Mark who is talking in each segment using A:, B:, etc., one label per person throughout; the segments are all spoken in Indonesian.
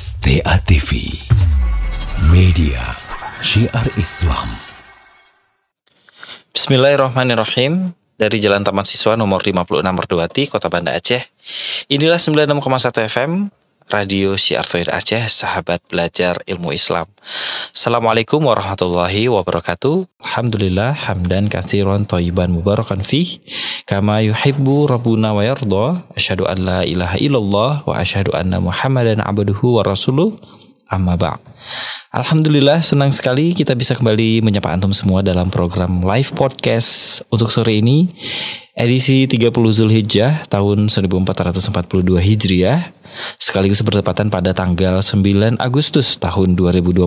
A: STA TV Media Syiar Islam
B: Bismillahirrahmanirrahim dari Jalan Taman Siswa nomor 56 Merduati, Kota Banda Aceh. Inilah 96,1 FM, Radio Syiar Tauhid Aceh, sahabat belajar ilmu Islam. Assalamualaikum warahmatullahi wabarakatuh. Alhamdulillah, hamdan kathiron taiban mubarakan fih. Kama yuhibbu rabbuna wa yardha. Asyhadu an la ilaha illallah wa asyhadu anna muhammadan abduhu wa rasuluh. Amma ba Alhamdulillah senang sekali kita bisa kembali menyapa antum semua dalam program live podcast untuk sore ini edisi 30 Zulhijjah tahun 1442 Hijriah sekaligus bertepatan pada tanggal 9 Agustus tahun 2021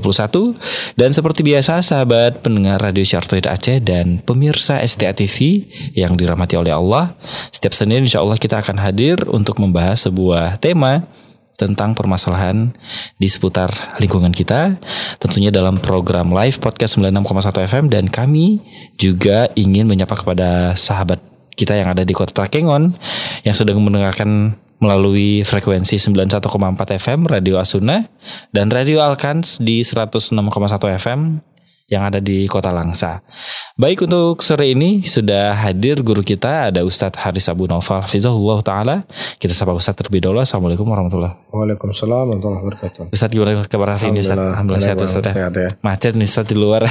B: dan seperti biasa sahabat pendengar Radio Syartoid Aceh dan pemirsa STA TV yang dirahmati oleh Allah setiap Senin insya Allah kita akan hadir untuk membahas sebuah tema tentang permasalahan di seputar lingkungan kita tentunya dalam program live podcast 96,1 FM dan kami juga ingin menyapa kepada sahabat kita yang ada di Kota Takengon yang sedang mendengarkan melalui frekuensi 91,4 FM Radio Asuna dan Radio Alkans di 106,1 FM yang ada di Kota Langsa. Baik untuk sore ini sudah hadir guru kita ada Ustadz Haris Abu Novel Fizahullah Ta'ala. Kita sapa Ustadz terlebih dahulu. Assalamualaikum warahmatullahi
A: Waalaikumsalam warahmatullahi wabarakatuh.
B: Ustadz gimana kabar hari ini Ustadz? Alhamdulillah sehat Ustadz ya. ya. Macet nih Ustadz di luar.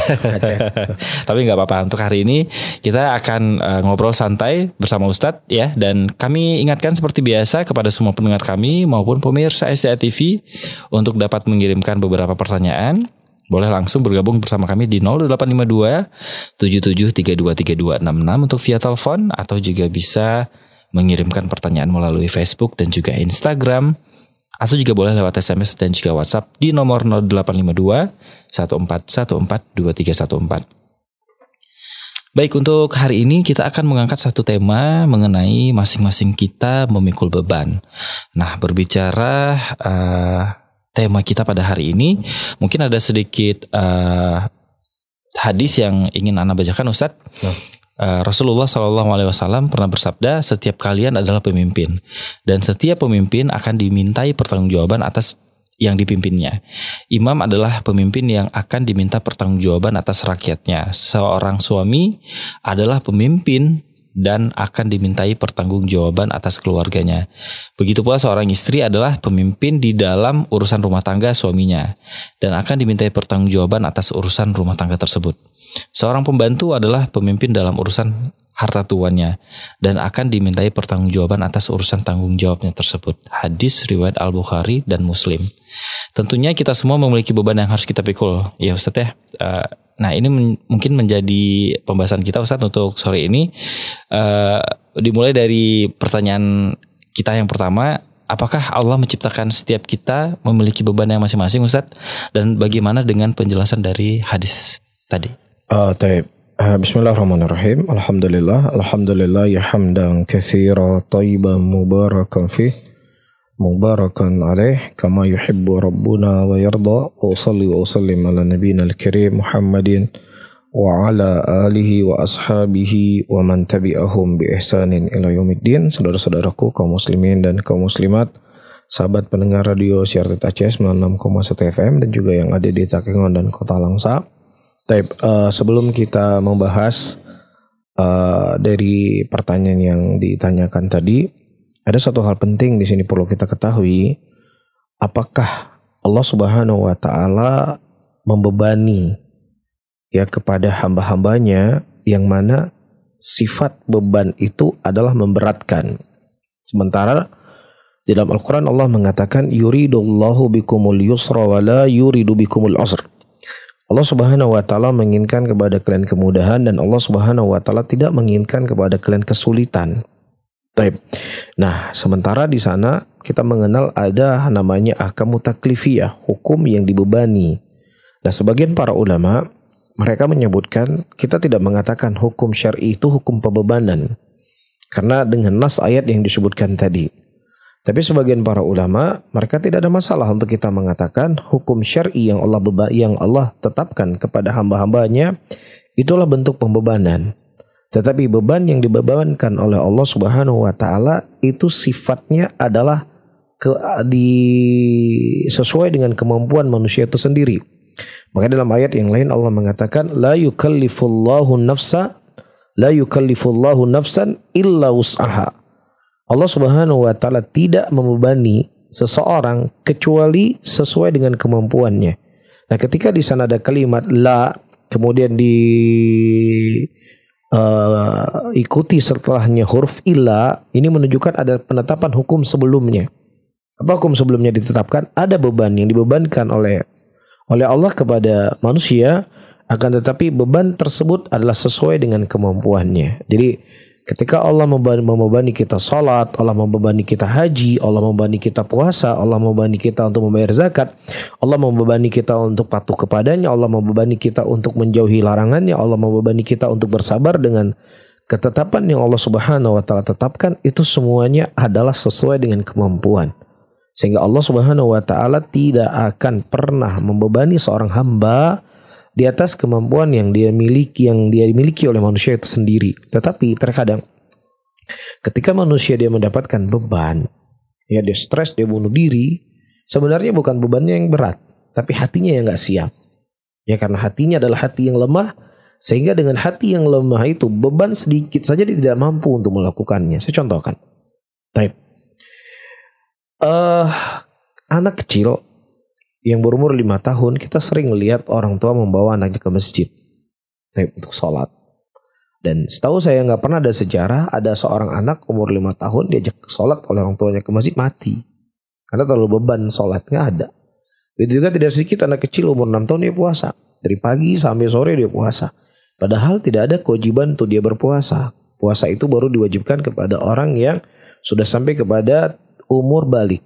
B: Tapi nggak apa-apa untuk hari ini kita akan uh, ngobrol santai bersama Ustadz ya. Dan kami ingatkan seperti biasa kepada semua pendengar kami maupun pemirsa SCTV untuk dapat mengirimkan beberapa pertanyaan boleh langsung bergabung bersama kami di 0852 77323266 untuk via telepon atau juga bisa mengirimkan pertanyaan melalui Facebook dan juga Instagram atau juga boleh lewat SMS dan juga WhatsApp di nomor 0852 14142314. Baik, untuk hari ini kita akan mengangkat satu tema mengenai masing-masing kita memikul beban. Nah, berbicara uh, tema kita pada hari ini. Mungkin ada sedikit uh, hadis yang ingin Anda bacakan Ustadz. Ya. Eh, Rasulullah Shallallahu Alaihi Wasallam pernah bersabda, setiap kalian adalah pemimpin dan setiap pemimpin akan dimintai pertanggungjawaban atas yang dipimpinnya. Imam adalah pemimpin yang akan diminta pertanggungjawaban atas rakyatnya. Seorang suami adalah pemimpin dan akan dimintai pertanggungjawaban atas keluarganya. Begitu pula seorang istri adalah pemimpin di dalam urusan rumah tangga suaminya dan akan dimintai pertanggungjawaban atas urusan rumah tangga tersebut. Seorang pembantu adalah pemimpin dalam urusan harta tuannya dan akan dimintai pertanggungjawaban atas urusan tanggung jawabnya tersebut. Hadis riwayat Al-Bukhari dan Muslim. Tentunya kita semua memiliki beban yang harus kita pikul, ya Ustaz ya. Uh, nah, ini men mungkin menjadi pembahasan kita Ustaz untuk sore ini uh, dimulai dari pertanyaan kita yang pertama apakah Allah menciptakan setiap kita memiliki beban yang masing-masing Ustaz? Dan bagaimana dengan penjelasan dari hadis tadi?
A: Uh, taib. Ah, bismillahirrahmanirrahim. Alhamdulillah. Alhamdulillah. Ya hamdan kathira taiban mubarakan fi. Mubarakan alaih. Kama yuhibbu rabbuna wa yarda. Wa usalli wa usallim ala nabina al-kirim Muhammadin. Wa ala alihi wa ashabihi wa man tabi'ahum bi ihsanin ila yaumiddin. Saudara-saudaraku kaum muslimin dan kaum muslimat. Sahabat pendengar radio Siartet Aceh 96,1 FM dan juga yang ada di Takengon dan Kota Langsa. Taip, uh, eh, sebelum kita membahas uh, dari pertanyaan yang ditanyakan tadi, ada satu hal penting di sini perlu kita ketahui. Apakah Allah Subhanahu wa taala membebani ya kepada hamba-hambanya yang mana sifat beban itu adalah memberatkan. Sementara di dalam Al-Quran Allah mengatakan yuridullahu bikumul yusra wa la yuridu bikumul usr. Allah Subhanahu wa taala menginginkan kepada kalian kemudahan dan Allah Subhanahu wa taala tidak menginginkan kepada kalian kesulitan. Baik. Nah, sementara di sana kita mengenal ada namanya ahkamu taklifiyah, hukum yang dibebani. Nah, sebagian para ulama mereka menyebutkan kita tidak mengatakan hukum syar'i itu hukum pembebanan. Karena dengan nas ayat yang disebutkan tadi, tapi sebagian para ulama mereka tidak ada masalah untuk kita mengatakan hukum syar'i yang Allah beba, yang Allah tetapkan kepada hamba-hambanya itulah bentuk pembebanan. Tetapi beban yang dibebankan oleh Allah Subhanahu wa taala itu sifatnya adalah ke, di sesuai dengan kemampuan manusia itu sendiri. Maka dalam ayat yang lain Allah mengatakan la yukallifullahu nafsa la yukallifullahu nafsan illa wus'aha. Allah Subhanahu wa taala tidak membebani seseorang kecuali sesuai dengan kemampuannya. Nah, ketika di sana ada kalimat la kemudian di uh, ikuti setelahnya huruf illa, ini menunjukkan ada penetapan hukum sebelumnya. Apa hukum sebelumnya ditetapkan? Ada beban yang dibebankan oleh oleh Allah kepada manusia akan tetapi beban tersebut adalah sesuai dengan kemampuannya. Jadi Ketika Allah membebani kita sholat, Allah membebani kita haji, Allah membebani kita puasa, Allah membebani kita untuk membayar zakat, Allah membebani kita untuk patuh kepadanya, Allah membebani kita untuk menjauhi larangannya, Allah membebani kita untuk bersabar dengan ketetapan yang Allah Subhanahu wa taala tetapkan itu semuanya adalah sesuai dengan kemampuan. Sehingga Allah Subhanahu wa taala tidak akan pernah membebani seorang hamba di atas kemampuan yang dia miliki yang dia miliki oleh manusia itu sendiri. Tetapi terkadang ketika manusia dia mendapatkan beban, ya dia stres, dia bunuh diri, sebenarnya bukan bebannya yang berat, tapi hatinya yang nggak siap. Ya karena hatinya adalah hati yang lemah, sehingga dengan hati yang lemah itu beban sedikit saja dia tidak mampu untuk melakukannya. Saya contohkan. Type. Uh, anak kecil yang berumur lima tahun kita sering lihat orang tua membawa anaknya ke masjid untuk sholat. Dan setahu saya nggak pernah ada sejarah ada seorang anak umur lima tahun diajak sholat oleh orang tuanya ke masjid mati. Karena terlalu beban sholat nggak ada. Itu juga tidak sedikit anak kecil umur 6 tahun dia puasa. Dari pagi sampai sore dia puasa. Padahal tidak ada kewajiban untuk dia berpuasa. Puasa itu baru diwajibkan kepada orang yang sudah sampai kepada umur balik.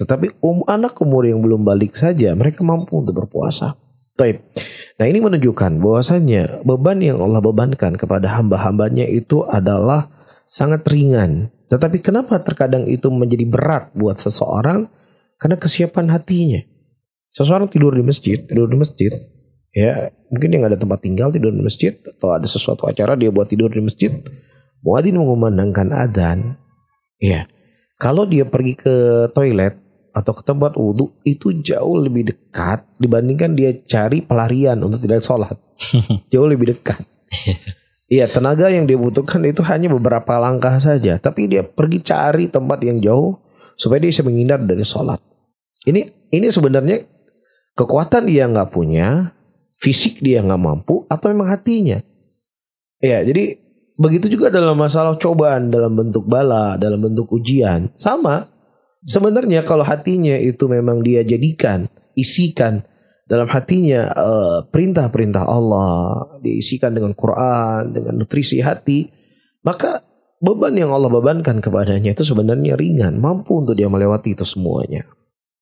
A: Tetapi um, anak umur yang belum balik saja mereka mampu untuk berpuasa. Taib. Nah ini menunjukkan bahwasanya beban yang Allah bebankan kepada hamba-hambanya itu adalah sangat ringan. Tetapi kenapa terkadang itu menjadi berat buat seseorang? Karena kesiapan hatinya. Seseorang tidur di masjid, tidur di masjid, ya mungkin yang ada tempat tinggal tidur di masjid atau ada sesuatu acara dia buat tidur di masjid. Muadzin mengumandangkan adzan, ya kalau dia pergi ke toilet atau ke tempat wudhu itu jauh lebih dekat dibandingkan dia cari pelarian untuk tidak sholat. jauh lebih dekat. Iya tenaga yang dia butuhkan itu hanya beberapa langkah saja. Tapi dia pergi cari tempat yang jauh supaya dia bisa menghindar dari sholat. Ini ini sebenarnya kekuatan dia nggak punya, fisik dia nggak mampu atau memang hatinya. Iya jadi begitu juga dalam masalah cobaan dalam bentuk bala dalam bentuk ujian sama Sebenarnya kalau hatinya itu memang dia jadikan, isikan dalam hatinya eh, perintah-perintah Allah, diisikan dengan Quran, dengan nutrisi hati, maka beban yang Allah bebankan kepadanya itu sebenarnya ringan, mampu untuk dia melewati itu semuanya.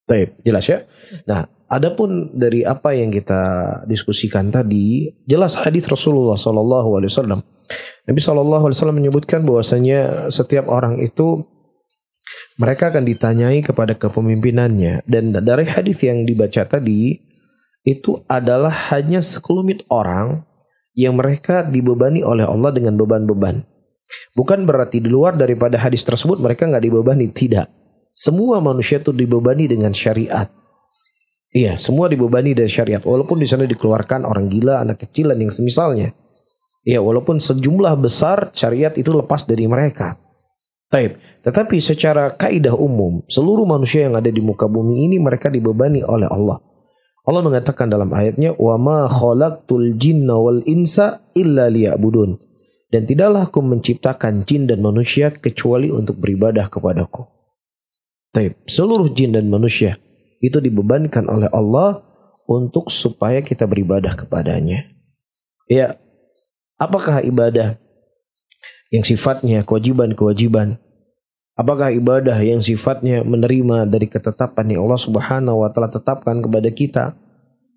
A: Taib, jelas ya. Nah, adapun dari apa yang kita diskusikan tadi, jelas hadis Rasulullah Sallallahu Alaihi Wasallam. Nabi Sallallahu Alaihi Wasallam menyebutkan bahwasanya setiap orang itu mereka akan ditanyai kepada kepemimpinannya dan dari hadis yang dibaca tadi itu adalah hanya sekelumit orang yang mereka dibebani oleh Allah dengan beban-beban. Bukan berarti di luar daripada hadis tersebut mereka nggak dibebani, tidak. Semua manusia itu dibebani dengan syariat. Iya, semua dibebani dari syariat. Walaupun di sana dikeluarkan orang gila, anak kecil, dan yang semisalnya. Iya, walaupun sejumlah besar syariat itu lepas dari mereka. Taib. Tetapi secara kaidah umum, seluruh manusia yang ada di muka bumi ini mereka dibebani oleh Allah. Allah mengatakan dalam ayatnya, "Wa ma khalaqtul jinna wal insa illa liya'budun." Dan tidaklah aku menciptakan jin dan manusia kecuali untuk beribadah kepadaku. Taib. Seluruh jin dan manusia itu dibebankan oleh Allah untuk supaya kita beribadah kepadanya. Ya, apakah ibadah yang sifatnya kewajiban-kewajiban. Apakah ibadah yang sifatnya menerima dari ketetapan yang Allah Subhanahu wa taala tetapkan kepada kita?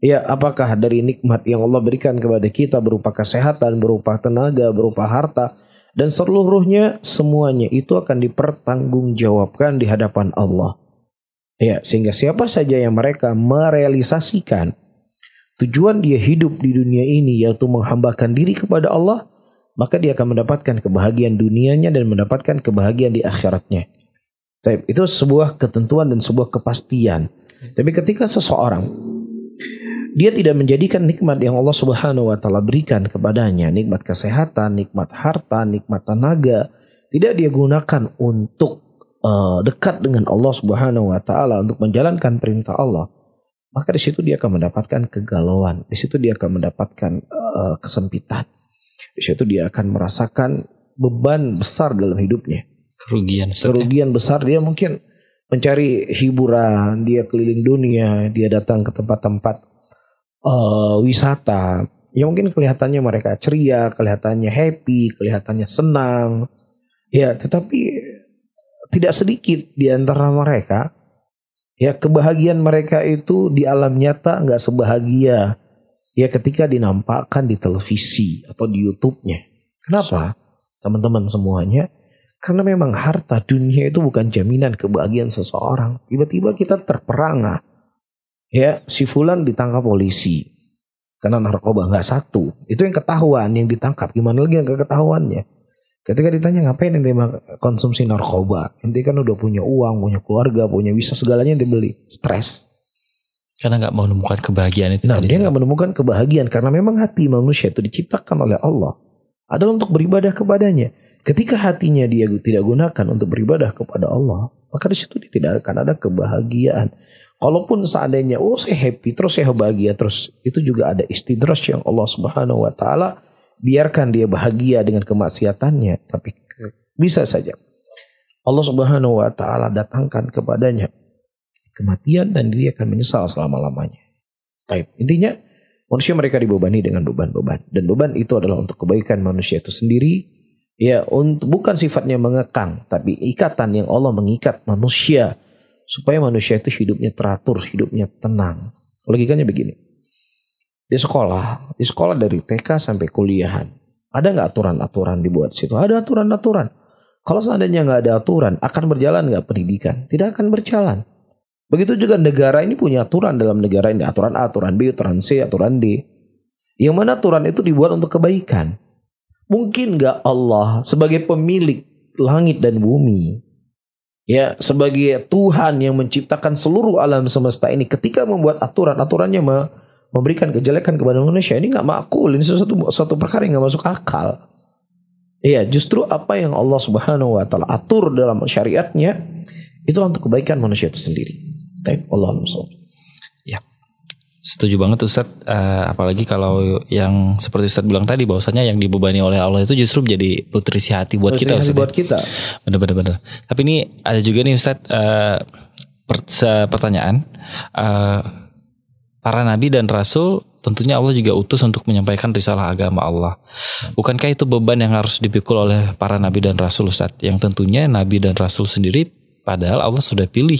A: Ya, apakah dari nikmat yang Allah berikan kepada kita berupa kesehatan, berupa tenaga, berupa harta dan seluruhnya semuanya itu akan dipertanggungjawabkan di hadapan Allah. Ya, sehingga siapa saja yang mereka merealisasikan tujuan dia hidup di dunia ini yaitu menghambakan diri kepada Allah, maka dia akan mendapatkan kebahagiaan dunianya dan mendapatkan kebahagiaan di akhiratnya. Itu sebuah ketentuan dan sebuah kepastian. Tapi ketika seseorang dia tidak menjadikan nikmat yang Allah Subhanahu wa taala berikan kepadanya, nikmat kesehatan, nikmat harta, nikmat tenaga, tidak dia gunakan untuk uh, dekat dengan Allah Subhanahu wa taala untuk menjalankan perintah Allah. Maka di situ dia akan mendapatkan kegalauan, di situ dia akan mendapatkan uh, kesempitan. Itu dia akan merasakan beban besar dalam hidupnya. Kerugian. besar. Ya? Kerugian besar dia mungkin mencari hiburan, dia keliling dunia, dia datang ke tempat-tempat uh, wisata. Ya mungkin kelihatannya mereka ceria, kelihatannya happy, kelihatannya senang. Ya, tetapi tidak sedikit di antara mereka ya kebahagiaan mereka itu di alam nyata nggak sebahagia ya ketika dinampakkan di televisi atau di YouTube-nya. Kenapa? Teman-teman semuanya, karena memang harta dunia itu bukan jaminan kebahagiaan seseorang. Tiba-tiba kita terperangah. Ya, si Fulan ditangkap polisi karena narkoba nggak satu. Itu yang ketahuan, yang ditangkap. Gimana lagi yang ketahuannya? Ketika ditanya ngapain dia konsumsi narkoba, Nanti kan udah punya uang, punya keluarga, punya bisa segalanya yang dibeli, stres. Karena nggak menemukan kebahagiaan itu. Nah, tadi dia nggak menemukan kebahagiaan karena memang hati manusia itu diciptakan oleh Allah adalah untuk beribadah kepadanya. Ketika hatinya dia tidak gunakan untuk beribadah kepada Allah, maka di situ tidak akan ada kebahagiaan. Kalaupun seandainya oh saya happy terus saya bahagia terus itu juga ada istidras yang Allah Subhanahu wa taala biarkan dia bahagia dengan kemaksiatannya tapi bisa saja Allah Subhanahu wa taala datangkan kepadanya kematian dan diri akan menyesal selama-lamanya. Tapi Intinya manusia mereka dibebani dengan beban-beban dan beban itu adalah untuk kebaikan manusia itu sendiri. Ya, untuk bukan sifatnya mengekang, tapi ikatan yang Allah mengikat manusia supaya manusia itu hidupnya teratur, hidupnya tenang. Logikanya begini. Di sekolah, di sekolah dari TK sampai kuliahan, ada nggak aturan-aturan dibuat situ? Ada aturan-aturan. Kalau seandainya nggak ada aturan, akan berjalan nggak pendidikan? Tidak akan berjalan. Begitu juga negara ini punya aturan dalam negara ini. Aturan A, aturan B, aturan C, aturan D. Yang mana aturan itu dibuat untuk kebaikan. Mungkin gak Allah sebagai pemilik langit dan bumi. Ya, sebagai Tuhan yang menciptakan seluruh alam semesta ini. Ketika membuat aturan, aturannya memberikan kejelekan kepada manusia. Ini gak makul, ini sesuatu, sesuatu perkara yang gak masuk akal. ya justru apa yang Allah subhanahu wa ta'ala atur dalam syariatnya. Itu untuk kebaikan manusia itu sendiri. Baik, Allah Ya,
B: setuju banget Ustaz. Uh, eh, apalagi kalau yang seperti Ustaz bilang tadi, bahwasanya yang dibebani oleh Allah itu justru jadi nutrisi hati buat nutrisi kita. Hati ya? buat
A: kita. kita.
B: benar bener Tapi ini ada juga nih Ustaz uh, eh, pertanyaan. Uh, para nabi dan rasul tentunya Allah juga utus untuk menyampaikan risalah agama Allah. Bukankah itu beban yang harus dipikul oleh para nabi dan rasul Ustaz? Yang tentunya nabi dan rasul sendiri Padahal Allah sudah pilih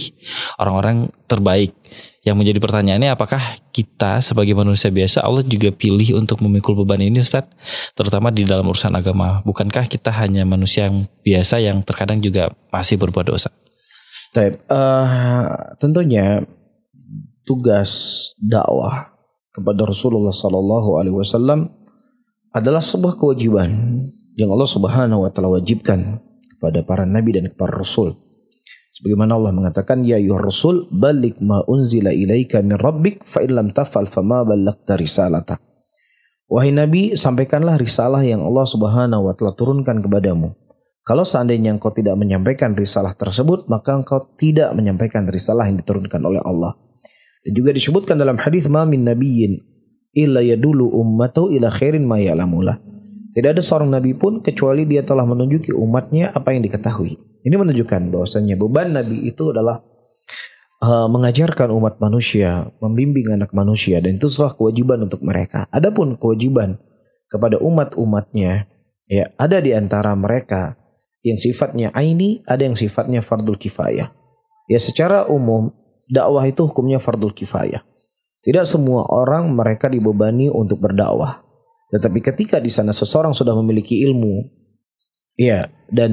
B: orang-orang terbaik. Yang menjadi pertanyaannya apakah kita sebagai manusia biasa Allah juga pilih untuk memikul beban ini Ustaz? Terutama di dalam urusan agama. Bukankah kita hanya manusia yang biasa yang terkadang juga masih berbuat dosa?
A: Taip, uh, eh, tentunya tugas dakwah kepada Rasulullah Sallallahu Alaihi Wasallam adalah sebuah kewajiban yang Allah Subhanahu Wa Taala wajibkan kepada para nabi dan para rasul. Sebagaimana Allah mengatakan, "Ya ayyuhar rasul, balik ma unzila ilaika min rabbik fa in lam taf'al fama ballagta risalata." Wahai Nabi, sampaikanlah risalah yang Allah Subhanahu wa taala turunkan kepadamu. Kalau seandainya engkau tidak menyampaikan risalah tersebut, maka engkau tidak menyampaikan risalah yang diturunkan oleh Allah. Dan juga disebutkan dalam hadis ma min nabiyyin illa yadulu ummatahu ila khairin ma ya'lamulah. Tidak ada seorang nabi pun kecuali dia telah menunjuki umatnya apa yang diketahui. Ini menunjukkan bahwasanya beban Nabi itu adalah uh, mengajarkan umat manusia, membimbing anak manusia, dan itu salah kewajiban untuk mereka. Adapun kewajiban kepada umat-umatnya, ya ada di antara mereka yang sifatnya aini, ada yang sifatnya fardul kifayah. Ya secara umum dakwah itu hukumnya fardul kifayah. Tidak semua orang mereka dibebani untuk berdakwah. Tetapi ketika di sana seseorang sudah memiliki ilmu, Iya, dan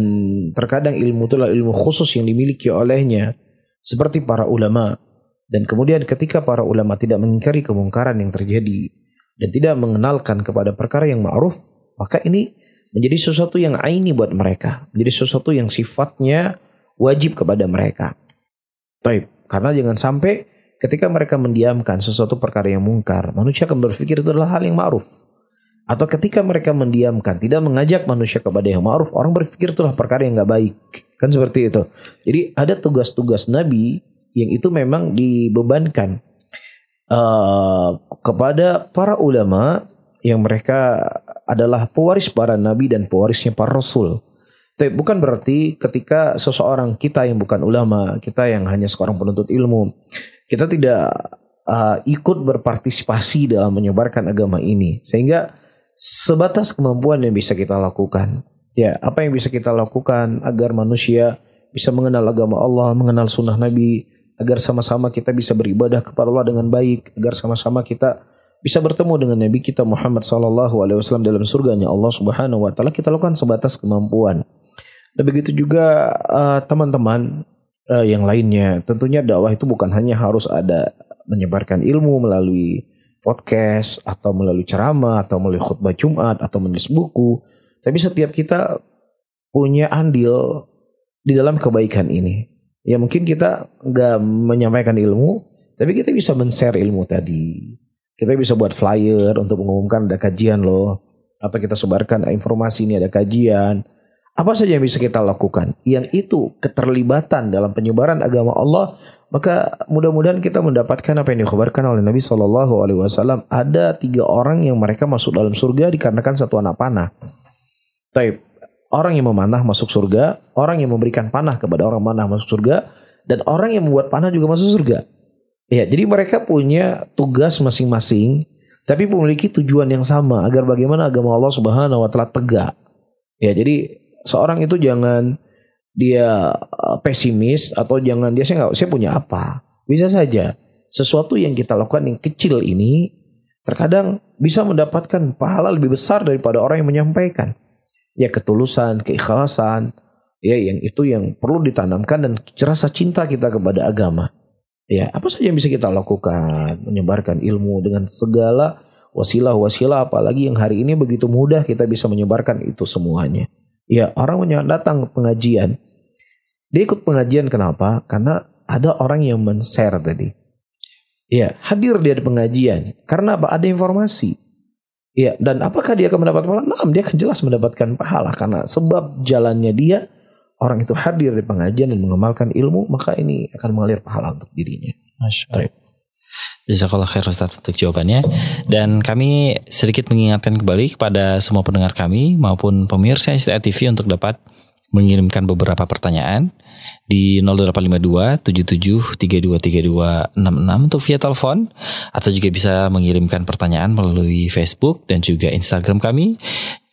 A: terkadang ilmu itulah ilmu khusus yang dimiliki olehnya seperti para ulama. Dan kemudian ketika para ulama tidak mengingkari kemungkaran yang terjadi dan tidak mengenalkan kepada perkara yang ma'ruf, maka ini menjadi sesuatu yang aini buat mereka, menjadi sesuatu yang sifatnya wajib kepada mereka. Taib, karena jangan sampai ketika mereka mendiamkan sesuatu perkara yang mungkar, manusia akan berpikir itu adalah hal yang ma'ruf. Atau ketika mereka mendiamkan, tidak mengajak manusia kepada yang ma'ruf, orang berpikir itulah perkara yang gak baik. Kan seperti itu. Jadi ada tugas-tugas Nabi yang itu memang dibebankan uh, kepada para ulama yang mereka adalah pewaris para nabi dan pewarisnya para rasul. Tapi bukan berarti ketika seseorang kita yang bukan ulama, kita yang hanya seorang penuntut ilmu, kita tidak uh, ikut berpartisipasi dalam menyebarkan agama ini. Sehingga sebatas kemampuan yang bisa kita lakukan. Ya, apa yang bisa kita lakukan agar manusia bisa mengenal agama Allah, mengenal sunnah Nabi, agar sama-sama kita bisa beribadah kepada Allah dengan baik, agar sama-sama kita bisa bertemu dengan Nabi kita Muhammad Sallallahu Alaihi Wasallam dalam surganya Allah Subhanahu Wa Taala kita lakukan sebatas kemampuan. Dan begitu juga eh, teman-teman uh, uh, yang lainnya, tentunya dakwah itu bukan hanya harus ada menyebarkan ilmu melalui podcast atau melalui ceramah atau melalui khutbah Jumat atau menulis buku. Tapi setiap kita punya andil di dalam kebaikan ini. Ya mungkin kita nggak menyampaikan ilmu, tapi kita bisa men-share ilmu tadi. Kita bisa buat flyer untuk mengumumkan ada kajian loh. Atau kita sebarkan ah, informasi ini ada kajian. Apa saja yang bisa kita lakukan? Yang itu keterlibatan dalam penyebaran agama Allah maka mudah-mudahan kita mendapatkan apa yang dikhabarkan oleh Nabi Shallallahu Alaihi Wasallam. Ada tiga orang yang mereka masuk dalam surga dikarenakan satu anak panah. Taib. Orang yang memanah masuk surga, orang yang memberikan panah kepada orang manah masuk surga, dan orang yang membuat panah juga masuk surga. Ya, jadi mereka punya tugas masing-masing, tapi memiliki tujuan yang sama agar bagaimana agama Allah Subhanahu Wa Taala tegak. Ya, jadi seorang itu jangan dia eh, pesimis atau jangan dia saya nggak saya punya apa bisa saja sesuatu yang kita lakukan yang kecil ini terkadang bisa mendapatkan pahala lebih besar daripada orang yang menyampaikan ya ketulusan keikhlasan ya yang itu yang perlu ditanamkan dan rasa cinta kita kepada agama ya apa saja yang bisa kita lakukan menyebarkan ilmu dengan segala wasilah-wasilah apalagi yang hari ini begitu mudah kita bisa menyebarkan itu semuanya ya orang yang datang pengajian dia ikut pengajian kenapa? Karena ada orang yang men-share tadi. Ya, hadir dia di pengajian. Karena apa? Ada informasi. Ya, dan apakah dia akan mendapat pahala? Nah, dia akan jelas mendapatkan pahala karena sebab jalannya dia orang itu hadir di pengajian dan mengamalkan ilmu, maka ini akan mengalir pahala untuk dirinya. Masya Allah.
B: Jazakallah khair Ustaz untuk jawabannya Dan kami sedikit mengingatkan kembali kepada semua pendengar kami Maupun pemirsa STA TV untuk dapat mengirimkan beberapa pertanyaan di 0852 77323266 untuk via telepon atau juga bisa mengirimkan pertanyaan melalui Facebook dan juga Instagram kami.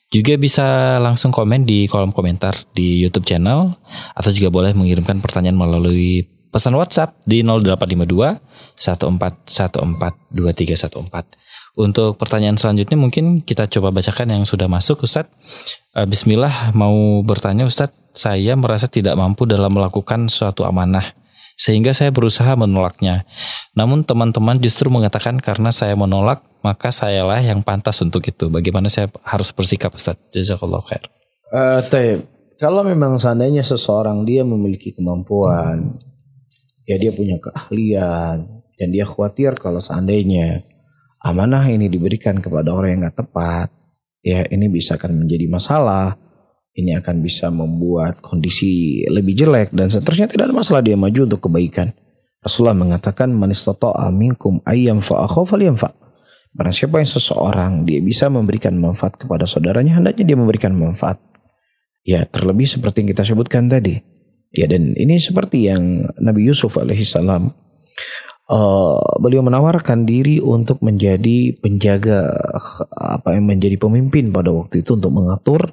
B: Juga bisa langsung komen di kolom komentar di YouTube channel atau juga boleh mengirimkan pertanyaan melalui pesan WhatsApp di 0852 1414 2314. Untuk pertanyaan selanjutnya mungkin kita coba bacakan yang sudah masuk Ustadz. Eh, bismillah mau bertanya Ustadz, saya merasa tidak mampu dalam melakukan suatu amanah sehingga saya berusaha menolaknya. Namun teman-teman justru mengatakan karena saya menolak, maka sayalah yang pantas untuk itu. Bagaimana saya harus bersikap Ustaz? Jazakallah khair.
A: Uh, taib. Kalau memang seandainya seseorang dia memiliki kemampuan, ya dia punya keahlian, dan dia khawatir kalau seandainya amanah ini diberikan kepada orang yang nggak tepat, ya ini bisa akan menjadi masalah. Ini akan bisa membuat kondisi lebih jelek dan seterusnya tidak ada masalah dia maju untuk kebaikan. Rasulullah mengatakan manistoto aminkum ayam fa'akho fa. Para siapa yang seseorang dia bisa memberikan manfaat kepada saudaranya hendaknya dia memberikan manfaat. Ya terlebih seperti yang kita sebutkan tadi. Ya dan ini seperti yang Nabi Yusuf alaihissalam Eh, beliau menawarkan diri untuk menjadi penjaga apa yang menjadi pemimpin pada waktu itu untuk mengatur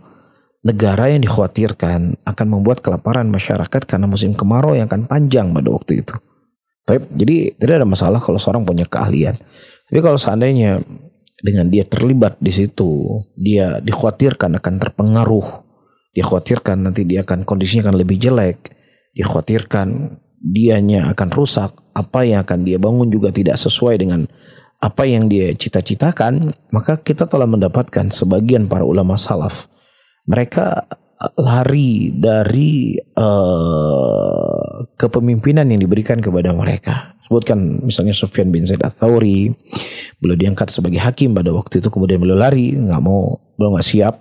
A: negara yang dikhawatirkan akan membuat kelaparan masyarakat karena musim kemarau yang akan panjang pada waktu itu. Tapi jadi tidak ada masalah kalau seorang punya keahlian. Tapi kalau seandainya dengan dia terlibat di situ, dia dikhawatirkan akan terpengaruh, dikhawatirkan nanti dia akan kondisinya akan lebih jelek, dikhawatirkan dianya akan rusak, apa yang akan dia bangun juga tidak sesuai dengan apa yang dia cita-citakan, maka kita telah mendapatkan sebagian para ulama salaf. Mereka eh, lari dari uh, kepemimpinan yang diberikan kepada mereka. Sebutkan misalnya Sufyan bin Zaid al beliau diangkat sebagai hakim pada waktu itu kemudian beliau lari, nggak mau, beliau nggak siap.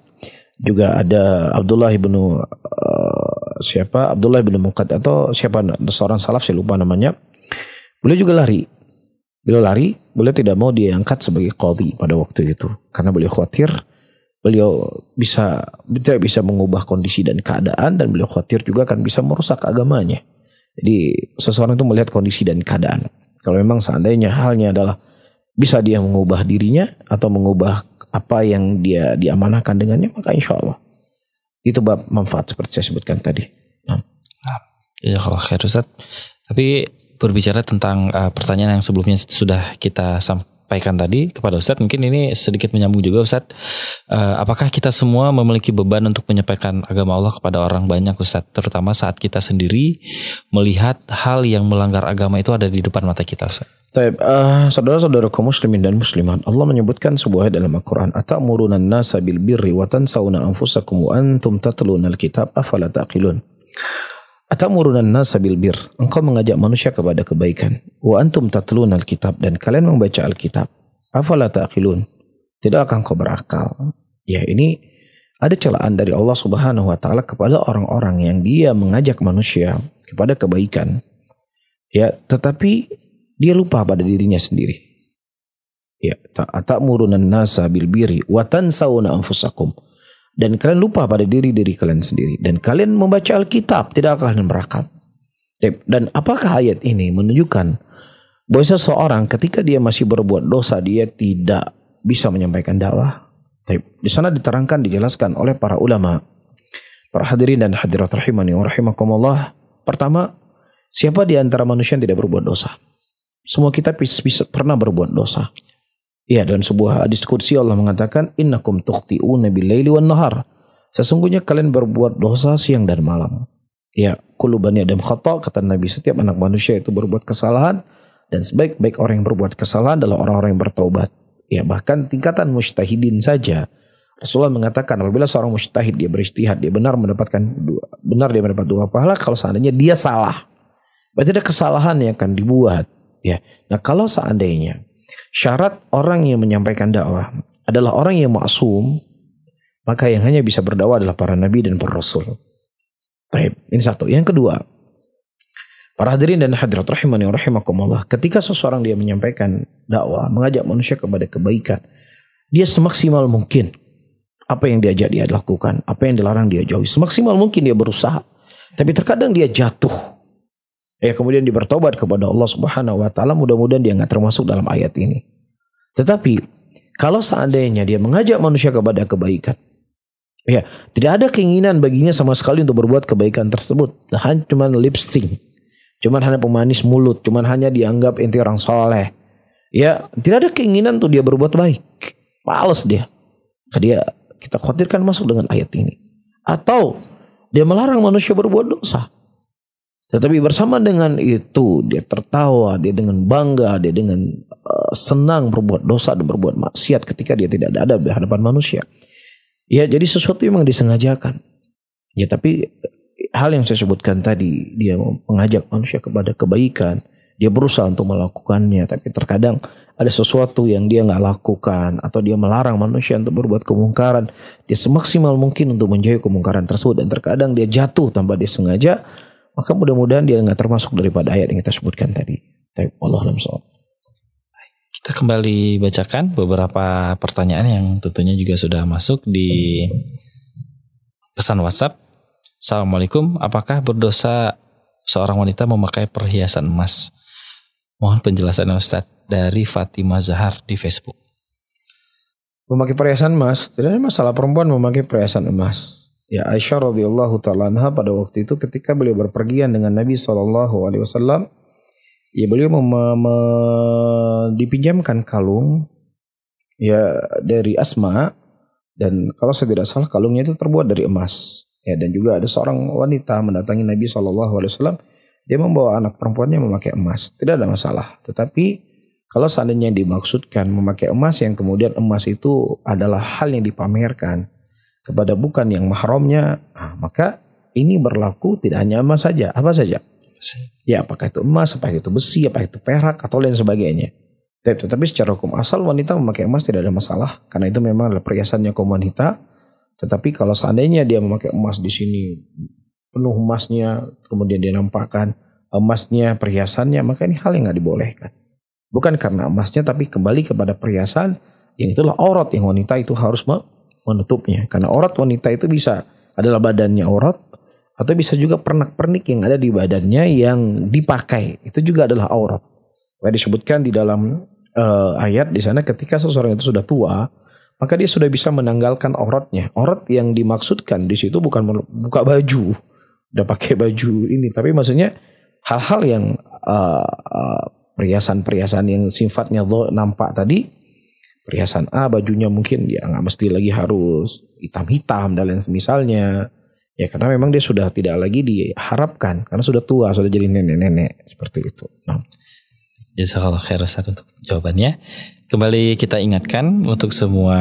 A: Juga ada Abdullah ibnu eh, siapa Abdullah bin Muqad atau siapa seorang salaf saya lupa namanya. Beliau juga lari. Beliau lari, beliau tidak mau diangkat sebagai qadhi pada waktu itu karena beliau khawatir beliau bisa tidak bisa mengubah kondisi dan keadaan dan beliau khawatir juga akan bisa merusak agamanya. Jadi seseorang itu melihat kondisi dan keadaan. Kalau memang seandainya halnya adalah bisa dia mengubah dirinya atau mengubah apa yang dia diamanahkan dengannya maka insya Allah itu bab manfaat seperti saya sebutkan tadi. Nah.
B: Ya kalau Ustaz. Tapi berbicara tentang uh, pertanyaan yang sebelumnya sudah kita sampaikan sampaikan tadi kepada Ustadz, mungkin ini sedikit menyambung juga Ustadz. Uh, apakah kita semua memiliki beban untuk menyampaikan agama Allah kepada orang banyak Ustadz, terutama saat kita sendiri melihat hal yang melanggar agama itu ada di depan mata kita Ustadz?
A: Taib, uh, saudara-saudaraku muslimin dan muslimat, Allah menyebutkan sebuah ayat dalam Al-Quran, Atamuruna nasa bil birri wa tansawna anfusakum wa antum tatluna al-kitab afala taqilun. Atamurunan an-nasa bilbir, bir. Engkau mengajak manusia kepada kebaikan. Wa antum tatlun alkitab dan kalian membaca alkitab. Afala taqilun. Tidak akan kau berakal. Ya, ini ada celaan dari Allah Subhanahu wa taala kepada orang-orang yang dia mengajak manusia kepada kebaikan. Ya, tetapi dia lupa pada dirinya sendiri. Ya, ta'murun an-nasa bilbiri. biri wa tansawna anfusakum dan kalian lupa pada diri diri kalian sendiri dan kalian membaca Alkitab tidak kalian merakam dan apakah ayat ini menunjukkan bahwa seseorang ketika dia masih berbuat dosa dia tidak bisa menyampaikan dakwah di sana diterangkan dijelaskan oleh para ulama para hadirin dan hadirat rahimani wa rahimakumullah pertama siapa di antara manusia yang tidak berbuat dosa semua kita bisa pernah berbuat dosa Iya, dan sebuah hadis kursi Allah mengatakan, inna kum bil nabi wan-nahar." Sesungguhnya kalian berbuat dosa siang dan malam. Ya, kullu bani Adam khata, kata Nabi, setiap anak manusia itu berbuat kesalahan dan sebaik-baik orang yang berbuat kesalahan adalah orang-orang yang bertobat. Ya, bahkan tingkatan mustahidin saja. Rasulullah mengatakan apabila seorang mustahid dia beristihad dia benar mendapatkan dua, benar dia mendapat dua pahala kalau seandainya dia salah berarti ada kesalahan yang akan dibuat ya nah kalau seandainya Syarat orang yang menyampaikan dakwah adalah orang yang maksum, maka yang hanya bisa berdakwah adalah para nabi dan para rasul. Baik, ini satu. Yang kedua, para hadirin dan hadirat rahimani wa rahimakumullah, ketika seseorang dia menyampaikan dakwah, mengajak manusia kepada kebaikan, dia semaksimal mungkin apa yang diajak dia lakukan, apa yang dilarang dia jauhi. Semaksimal mungkin dia berusaha. Tapi terkadang dia jatuh Ya kemudian dipertobat kepada Allah Subhanahu wa taala, mudah-mudahan dia nggak termasuk dalam ayat ini. Tetapi kalau seandainya dia mengajak manusia kepada kebaikan, ya tidak ada keinginan baginya sama sekali untuk berbuat kebaikan tersebut. Hanya cuman lipsting, cuman hanya pemanis mulut, cuman hanya dianggap inti orang soleh. Ya tidak ada keinginan tuh dia berbuat baik. Males dia. Dia kita khawatirkan masuk dengan ayat ini. Atau dia melarang manusia berbuat dosa. Tetapi bersama dengan itu dia tertawa, dia dengan bangga, dia dengan uh, senang berbuat dosa dan berbuat maksiat ketika dia tidak ada di hadapan manusia. Ya jadi sesuatu memang disengajakan. Ya tapi eh, hal yang saya sebutkan tadi dia mengajak manusia kepada kebaikan, dia berusaha untuk melakukannya tapi terkadang ada sesuatu yang dia nggak lakukan atau dia melarang manusia untuk berbuat kemungkaran, dia semaksimal mungkin untuk menjauhi kemungkaran tersebut dan terkadang dia jatuh tanpa disengaja sengaja maka mudah-mudahan dia nggak termasuk daripada ayat yang kita sebutkan tadi. Tapi Allah
B: Kita kembali bacakan beberapa pertanyaan yang tentunya juga sudah masuk di pesan WhatsApp. Assalamualaikum, apakah berdosa seorang wanita memakai perhiasan emas? Mohon penjelasan Ustaz dari Fatimah Zahar di Facebook.
A: Memakai perhiasan emas, tidak ada masalah perempuan memakai perhiasan emas Ya Aisyah radhiyallahu taala anha pada waktu itu ketika beliau berpergian dengan Nabi saw, alaihi wasallam ya beliau mem- mem- dipinjamkan kalung ya dari Asma dan kalau saya tidak salah kalungnya itu terbuat dari emas ya dan juga ada seorang wanita mendatangi Nabi saw, alaihi wasallam dia membawa anak perempuannya memakai emas tidak ada masalah tetapi kalau seandainya dimaksudkan memakai emas yang kemudian emas itu adalah hal yang dipamerkan kepada bukan yang mahramnya, nah, maka ini berlaku tidak hanya emas saja, apa saja. Ya apakah itu emas, apakah itu besi, apakah itu perak atau lain sebagainya. Tetapi secara hukum asal wanita memakai emas tidak ada masalah karena itu memang adalah perhiasannya kaum wanita. Tetapi kalau seandainya dia memakai emas di sini penuh emasnya, kemudian dia nampakkan emasnya, perhiasannya, maka ini hal yang nggak dibolehkan. Bukan karena emasnya, tapi kembali kepada perhiasan yang itulah orot yang wanita itu harus menutupnya karena orot wanita itu bisa adalah badannya orot atau bisa juga pernak-pernik yang ada di badannya yang dipakai itu juga adalah aurat. Maka disebutkan di dalam uh, ayat di sana ketika seseorang itu sudah tua maka dia sudah bisa menanggalkan auratnya. Aurat yang dimaksudkan di situ bukan buka baju, udah pakai baju ini, tapi maksudnya hal-hal yang eh, eh, perhiasan-perhiasan uh, uh, perhiasan -perhiasan yang sifatnya nampak tadi perhiasan A bajunya mungkin ya nggak mesti lagi harus hitam-hitam dan lain misalnya ya karena memang dia sudah tidak lagi diharapkan karena sudah tua sudah jadi nenek-nenek seperti itu. Nah.
B: Jazakallah khair Ustaz untuk jawabannya. Kembali kita ingatkan untuk semua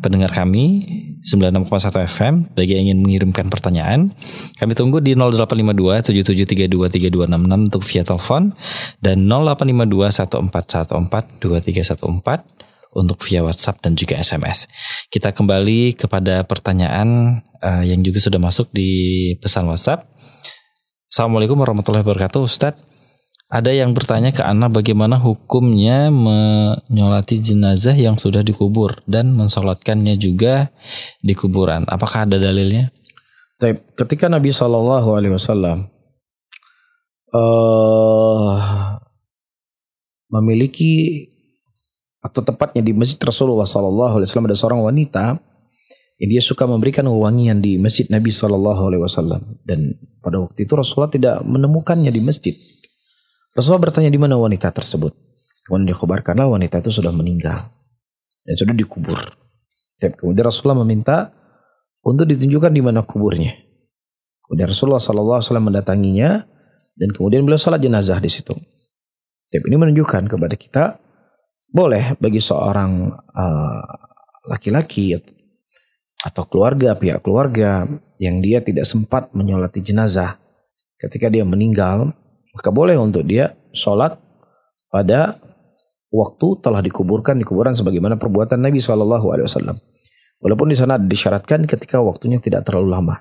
B: pendengar kami 96,1 FM bagi yang ingin mengirimkan pertanyaan kami tunggu di 0852 7732 untuk via telepon dan 0852 1414 2314 untuk via WhatsApp dan juga SMS. Kita kembali kepada pertanyaan uh, yang juga sudah masuk di pesan WhatsApp. Assalamualaikum warahmatullahi wabarakatuh Ustadz. Ada yang bertanya ke anak bagaimana hukumnya menyolati jenazah yang sudah dikubur dan mensolatkannya juga di
A: kuburan. Apakah ada dalilnya? Taip, ketika Nabi Shallallahu Alaihi Wasallam uh, memiliki atau tepatnya di masjid Rasulullah Sallallahu Alaihi Wasallam ada seorang wanita yang dia suka memberikan wangian di masjid Nabi Sallallahu Alaihi Wasallam dan pada waktu itu Rasulullah tidak menemukannya di masjid. Rasulullah bertanya di mana wanita tersebut. Kemudian dikhabarkanlah wanita itu sudah meninggal dan sudah dikubur. Dan kemudian Rasulullah meminta untuk ditunjukkan di mana kuburnya. Kemudian Rasulullah Sallallahu Alaihi Wasallam mendatanginya dan kemudian beliau salat jenazah di situ. Tapi ini menunjukkan kepada kita boleh bagi seorang eh, laki-laki uh, atau keluarga pihak keluarga yang dia tidak sempat menyolati jenazah ketika dia meninggal maka boleh untuk dia sholat pada waktu telah dikuburkan di kuburan sebagaimana perbuatan Nabi Shallallahu Alaihi Wasallam walaupun di sana disyaratkan ketika waktunya tidak terlalu lama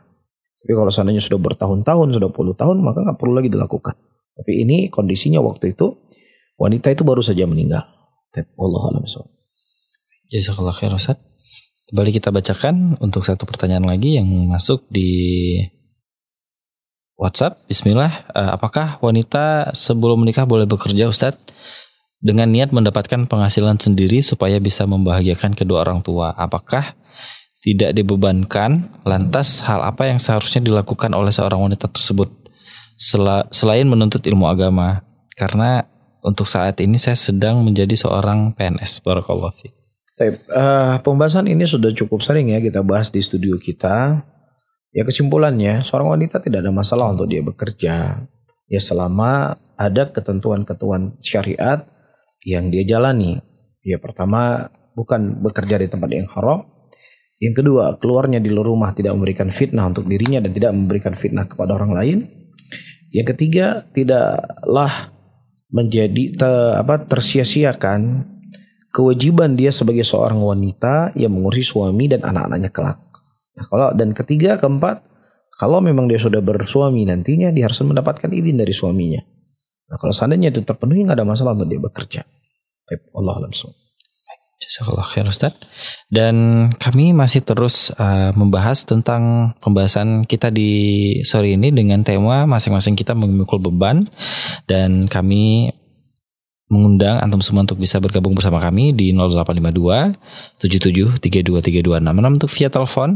A: tapi kalau seandainya sudah bertahun-tahun sudah puluh tahun maka nggak perlu lagi dilakukan tapi ini kondisinya waktu itu wanita itu baru saja meninggal Allah alam
B: Jazakallah khair Ustaz.
A: Kembali kita bacakan untuk
B: satu pertanyaan lagi yang masuk di WhatsApp. Bismillah, eh, apakah wanita sebelum menikah boleh bekerja Ustaz? Dengan niat mendapatkan penghasilan sendiri supaya bisa membahagiakan kedua orang tua. Apakah tidak dibebankan? Lantas hal apa yang seharusnya dilakukan oleh seorang wanita tersebut? selain menuntut ilmu agama. Karena untuk saat ini saya sedang menjadi seorang PNS. Barakallahu
A: Uh, pembahasan ini sudah cukup sering ya kita bahas di studio kita. Ya kesimpulannya, seorang wanita tidak ada masalah untuk dia bekerja. Ya selama ada ketentuan-ketentuan syariat yang dia jalani. Ya pertama bukan bekerja di tempat yang haram. Yang kedua, keluarnya di luar rumah tidak memberikan fitnah untuk dirinya dan tidak memberikan fitnah kepada orang lain. Yang ketiga, tidaklah menjadi te, apa tersia-siakan kewajiban dia sebagai seorang wanita yang mengurusi suami dan anak-anaknya kelak. Nah, kalau dan ketiga, keempat, kalau memang dia sudah bersuami nantinya dia harus mendapatkan izin dari suaminya. Nah, kalau seandainya itu terpenuhi nggak ada masalah untuk dia bekerja. Allah alam
B: Jazakallah khair Ustaz. Dan kami masih terus uh, membahas tentang pembahasan kita di sore ini dengan tema masing-masing kita memikul beban dan kami mengundang antum semua untuk bisa bergabung bersama kami di 0852 77 3232666 untuk via telepon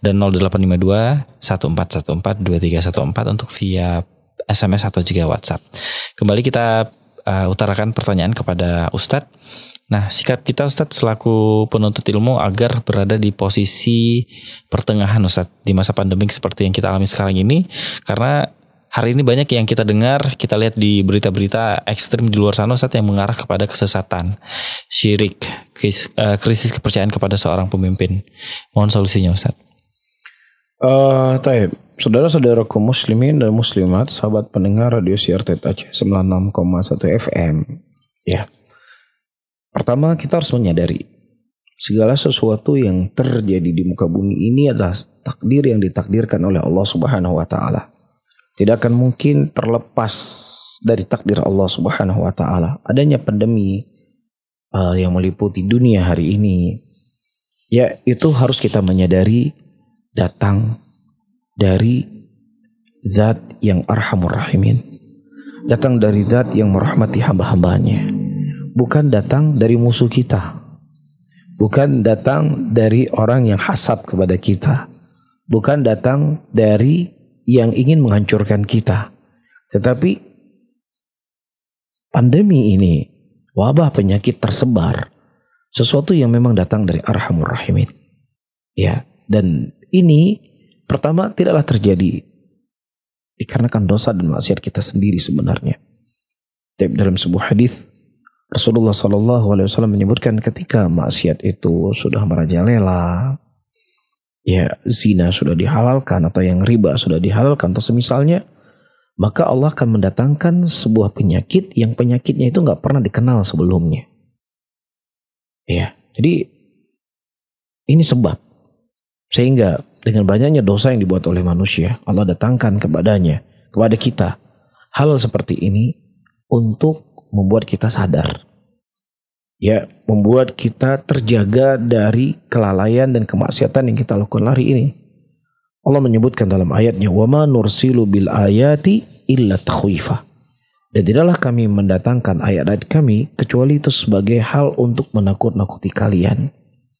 B: dan 0852 1414 2314 untuk via SMS atau juga WhatsApp. Kembali kita uh, utarakan pertanyaan kepada Ustadz Nah, sikap kita Ustadz selaku penuntut ilmu agar berada di posisi pertengahan Ustadz di masa pandemik seperti yang kita alami sekarang ini karena hari ini banyak yang kita dengar, kita lihat di berita-berita ekstrem di luar sana Ustadz yang mengarah kepada kesesatan, syirik, eh, krisis kepercayaan kepada seorang pemimpin. Mohon solusinya Ustadz.
A: Uh, taib. Saudara-saudaraku muslimin dan muslimat, sahabat pendengar Radio Siar Aceh 96,1 FM. Ya. Yeah Pertama kita harus menyadari segala sesuatu yang terjadi di muka bumi ini adalah takdir yang ditakdirkan oleh Allah Subhanahu wa taala. Tidak akan mungkin terlepas dari takdir Allah Subhanahu wa taala. Adanya pandemi uh, yang meliputi dunia hari ini ya itu harus kita menyadari datang dari zat yang arhamur rahimin. Datang dari zat yang merahmati hamba-hambanya bukan datang dari musuh kita. Bukan datang dari orang yang hasad kepada kita. Bukan datang dari yang ingin menghancurkan kita. Tetapi pandemi ini, wabah penyakit tersebar. Sesuatu yang memang datang dari arhamur rahimin. Ya, dan ini pertama tidaklah terjadi dikarenakan dosa dan maksiat kita sendiri sebenarnya. Tapi dalam sebuah hadis Rasulullah Shallallahu Alaihi Wasallam menyebutkan ketika maksiat itu sudah merajalela, ya zina sudah dihalalkan atau yang riba sudah dihalalkan atau semisalnya, maka Allah akan mendatangkan sebuah penyakit yang penyakitnya itu nggak pernah dikenal sebelumnya. Ya, jadi ini sebab sehingga dengan banyaknya dosa yang dibuat oleh manusia, Allah datangkan kepadanya kepada kita hal seperti ini untuk membuat kita sadar. Ya, membuat kita terjaga dari kelalaian dan kemaksiatan yang kita lakukan hari ini. Allah menyebutkan dalam ayatnya, "Wama nursilu bil ayati illa takhwifa." Dan tidaklah kami mendatangkan ayat-ayat kami kecuali itu sebagai hal untuk menakut-nakuti kalian.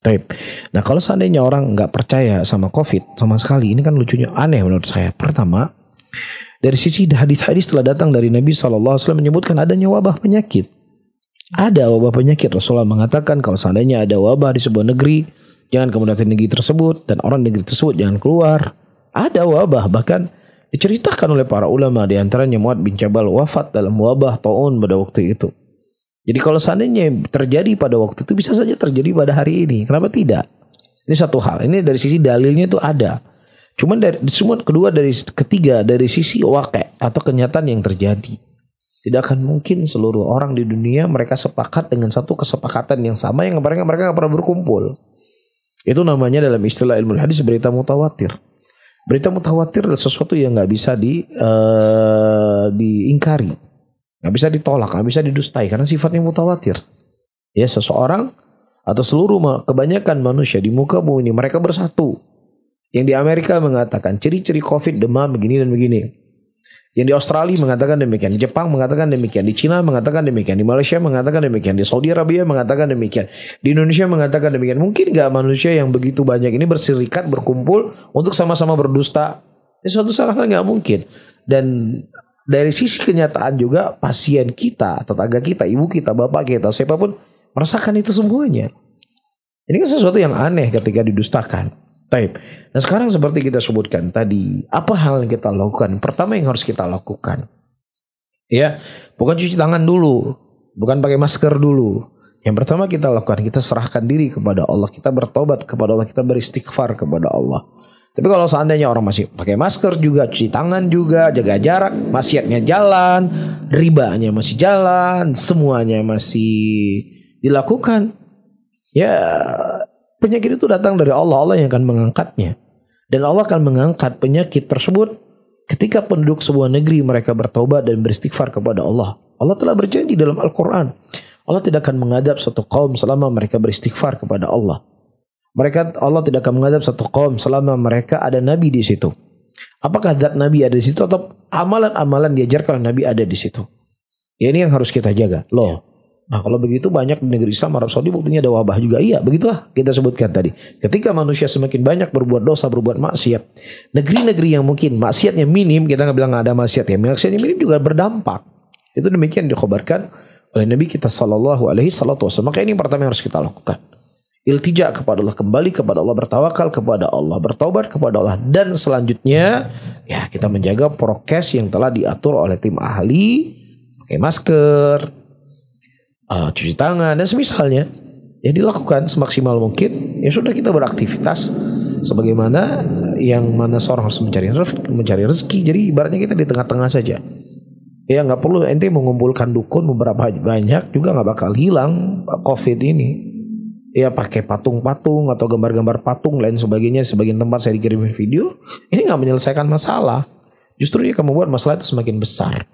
A: Taip. Nah kalau seandainya orang nggak percaya sama COVID sama sekali, ini kan lucunya aneh menurut saya. Pertama, dari sisi hadis-hadis telah datang dari Nabi SAW menyebutkan adanya wabah penyakit. Ada wabah penyakit. Rasulullah mengatakan kalau seandainya ada wabah di sebuah negeri, jangan kamu datang negeri tersebut dan orang negeri tersebut jangan keluar. Ada wabah bahkan diceritakan oleh para ulama di antaranya Muad bin Jabal wafat dalam wabah taun pada waktu itu. Jadi kalau seandainya terjadi pada waktu itu bisa saja terjadi pada hari ini. Kenapa tidak? Ini satu hal. Ini dari sisi dalilnya itu ada. Cuman dari semua kedua dari ketiga dari sisi wake atau kenyataan yang terjadi. Tidak akan mungkin seluruh orang di dunia mereka sepakat dengan satu kesepakatan yang sama yang mereka mereka gak pernah berkumpul. Itu namanya dalam istilah ilmu hadis berita mutawatir. Berita mutawatir adalah sesuatu yang nggak bisa di uh, diingkari, nggak bisa ditolak, nggak bisa didustai karena sifatnya mutawatir. Ya seseorang atau seluruh kebanyakan manusia di muka bumi ini mereka bersatu yang di Amerika mengatakan ciri-ciri COVID demam begini dan begini. Yang di Australia mengatakan demikian, di Jepang mengatakan demikian, di Cina mengatakan demikian, di Malaysia mengatakan demikian, di Saudi Arabia mengatakan demikian, di Indonesia mengatakan demikian. Mungkin gak manusia yang begitu banyak ini berserikat berkumpul untuk sama-sama berdusta? Ini suatu salah kan nggak mungkin. Dan dari sisi kenyataan juga pasien kita, tetangga kita, ibu kita, bapak kita, siapapun merasakan itu semuanya. Ini kan sesuatu yang aneh ketika didustakan. Baik. Nah sekarang seperti kita sebutkan tadi, apa hal yang kita lakukan? Pertama yang harus kita lakukan, ya bukan cuci tangan dulu, bukan pakai masker dulu. Yang pertama kita lakukan, kita serahkan diri kepada Allah, kita bertobat kepada Allah, kita beristighfar kepada Allah. Tapi kalau seandainya orang masih pakai masker juga, cuci tangan juga, jaga jarak, maksiatnya jalan, ribanya masih jalan, semuanya masih dilakukan. Ya Penyakit itu datang dari Allah, Allah yang akan mengangkatnya. Dan Allah akan mengangkat penyakit tersebut ketika penduduk sebuah negeri mereka bertobat dan beristighfar kepada Allah. Allah telah berjanji dalam Al-Quran. Allah tidak akan mengadab satu kaum selama mereka beristighfar kepada Allah. Mereka Allah tidak akan mengadab satu kaum selama mereka ada nabi di situ. Apakah zat nabi ada di situ atau amalan-amalan diajarkan nabi ada di situ? Ya ini yang harus kita jaga. Loh, Nah kalau begitu banyak di negeri Islam Arab Saudi buktinya ada wabah juga. Iya begitulah kita sebutkan tadi. Ketika manusia semakin banyak berbuat dosa, berbuat maksiat. Negeri-negeri yang mungkin maksiatnya minim, kita nggak bilang nggak ada maksiat ya. Maksiatnya minim juga berdampak. Itu demikian dikhabarkan oleh Nabi kita Sallallahu Alaihi Wasallam. Maka ini yang pertama yang harus kita lakukan. Iltijak kepada Allah kembali kepada Allah bertawakal kepada Allah bertobat kepada Allah dan selanjutnya ya kita menjaga prokes yang telah diatur oleh tim ahli pakai masker uh, cuci tangan dan semisalnya ya dilakukan semaksimal mungkin ya sudah kita beraktivitas sebagaimana yang mana seorang harus mencari rezeki, mencari rezeki jadi ibaratnya kita di tengah-tengah saja ya nggak perlu ente mengumpulkan dukun beberapa banyak juga nggak bakal hilang covid ini ya pakai patung-patung atau gambar-gambar patung lain sebagainya sebagian tempat saya dikirimin video ini nggak menyelesaikan masalah justru ya kamu buat masalah itu semakin besar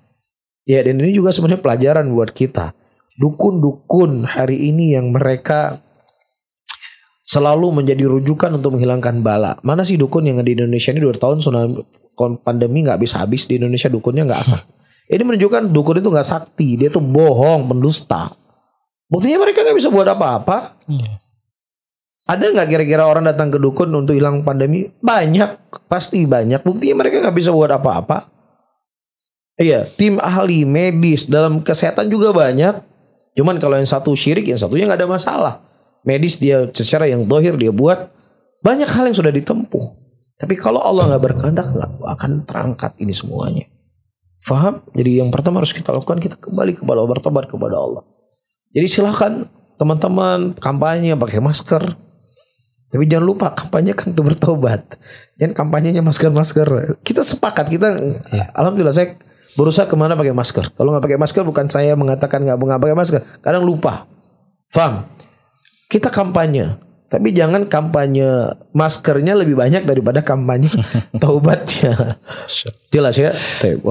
A: ya dan ini juga sebenarnya pelajaran buat kita dukun-dukun hari ini yang mereka selalu menjadi rujukan untuk menghilangkan bala. Mana sih dukun yang di Indonesia ini dua tahun tsunami pandemi nggak bisa habis di Indonesia dukunnya nggak asal. Ini menunjukkan dukun itu nggak sakti, dia tuh bohong, pendusta. Buktinya mereka nggak bisa buat apa-apa. Iya. Ada nggak kira-kira orang datang ke dukun untuk hilang pandemi? Banyak, pasti banyak. Buktinya mereka nggak bisa buat apa-apa. Iya, tim ahli medis dalam kesehatan juga banyak. Cuman kalau yang satu syirik, yang satunya nggak ada masalah. Medis dia secara yang dohir dia buat banyak hal yang sudah ditempuh. Tapi kalau Allah nggak berkehendak nggak akan terangkat ini semuanya. Faham? Jadi yang pertama harus kita lakukan kita kembali kepada Allah, bertobat kepada Allah. Jadi silahkan teman-teman kampanye pakai masker. Tapi jangan lupa kampanye kan untuk bertobat. Jangan kampanyenya masker-masker. Kita sepakat kita ya. alhamdulillah saya berusaha kemana pakai masker. Kalau nggak pakai masker bukan saya mengatakan nggak nggak pakai masker. Kadang lupa. Faham? Kita kampanye, tapi jangan kampanye maskernya lebih banyak daripada kampanye taubatnya. Jelas ya? Baik,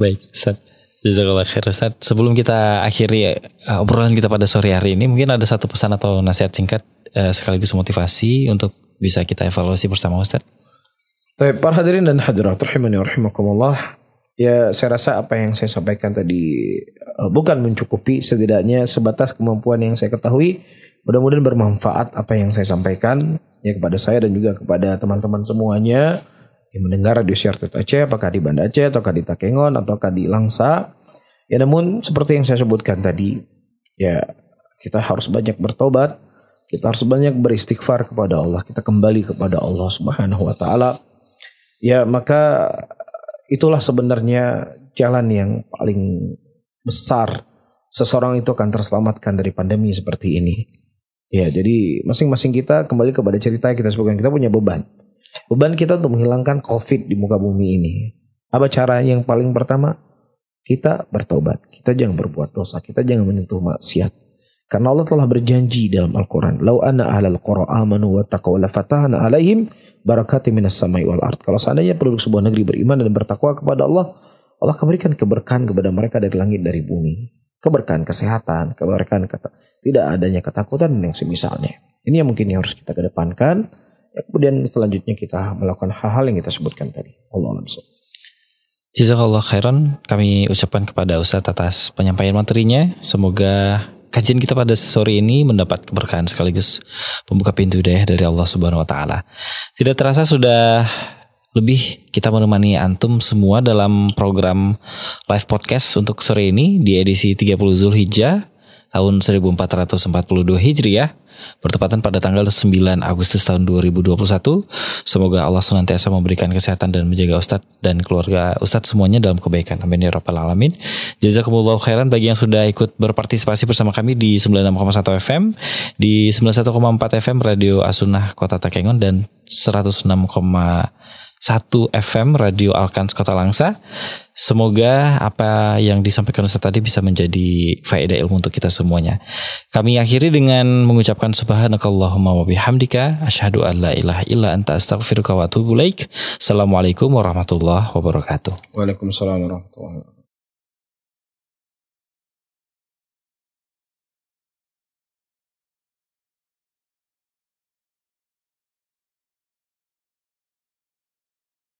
B: Baik, Ustaz. Jazakallah khair Ustaz. Sebelum kita akhiri eh, obrolan kita pada sore hari ini, mungkin ada satu pesan atau nasihat singkat eh, sekaligus motivasi untuk bisa kita
A: evaluasi bersama Ustadz. Tapi para hadirin dan hadirat rahimani wa rahimakumullah. Ya saya rasa apa yang saya sampaikan tadi eh, bukan mencukupi setidaknya sebatas kemampuan yang saya ketahui. Mudah-mudahan bermanfaat apa yang saya sampaikan ya kepada saya dan juga kepada teman-teman semuanya yang mendengar radio share Aceh apakah di Banda Aceh ataukah di Takengon ataukah di Langsa. Ya namun seperti yang saya sebutkan tadi ya kita harus banyak bertobat, kita harus banyak beristighfar kepada Allah, kita kembali kepada Allah Subhanahu wa taala Ya maka itulah sebenarnya jalan yang paling besar seseorang itu akan terselamatkan dari pandemi seperti ini. Ya, jadi masing-masing kita kembali kepada cerita yang kita sebutkan kita punya beban. Beban kita untuk menghilangkan COVID di muka bumi ini. Apa cara yang paling pertama? Kita bertobat. Kita jangan berbuat dosa. Kita jangan menyentuh maksiat. Karena Allah telah berjanji dalam Al-Quran. Lau anna ahlal qura amanu wa taqawla fatahana alaihim barakati minas samai wal ard. Kalau seandainya penduduk sebuah negeri beriman dan bertakwa kepada Allah, Allah akan berikan keberkahan kepada mereka dari langit dari bumi. Keberkahan kesehatan, keberkahan kata, tidak adanya ketakutan yang semisalnya. Ini yang mungkin yang harus kita kedepankan. Ya, kemudian selanjutnya kita melakukan hal-hal yang kita sebutkan tadi. Allah alam Jazakallah
B: khairan kami ucapkan kepada Ustadz atas penyampaian materinya. Semoga Kajian kita pada sore ini mendapat keberkahan sekaligus pembuka pintu deh dari Allah Subhanahu wa taala. Tidak terasa sudah lebih kita menemani antum semua dalam program live podcast untuk sore ini di edisi 30 Zulhijjah tahun 1442 Hijriah. Ya bertepatan pada tanggal 9 Agustus tahun 2021. Semoga Allah senantiasa memberikan kesehatan dan menjaga Ustadz dan keluarga Ustadz semuanya dalam kebaikan. Amin ya rabbal alamin. Jazakumullah khairan bagi yang sudah ikut berpartisipasi bersama kami di 96,1 FM, di 91,4 FM Radio Asunah Kota Takengon dan 106, satu FM Radio Alkans Kota Langsa. Semoga apa yang disampaikan Ustaz tadi bisa menjadi faedah ilmu untuk kita semuanya. Kami akhiri dengan mengucapkan subhanakallahumma wa bihamdika asyhadu an la ilaha illa anta astaghfiruka wa atubu ilaik. Assalamualaikum warahmatullahi wabarakatuh.
A: Waalaikumsalam warahmatullahi wabarakatuh.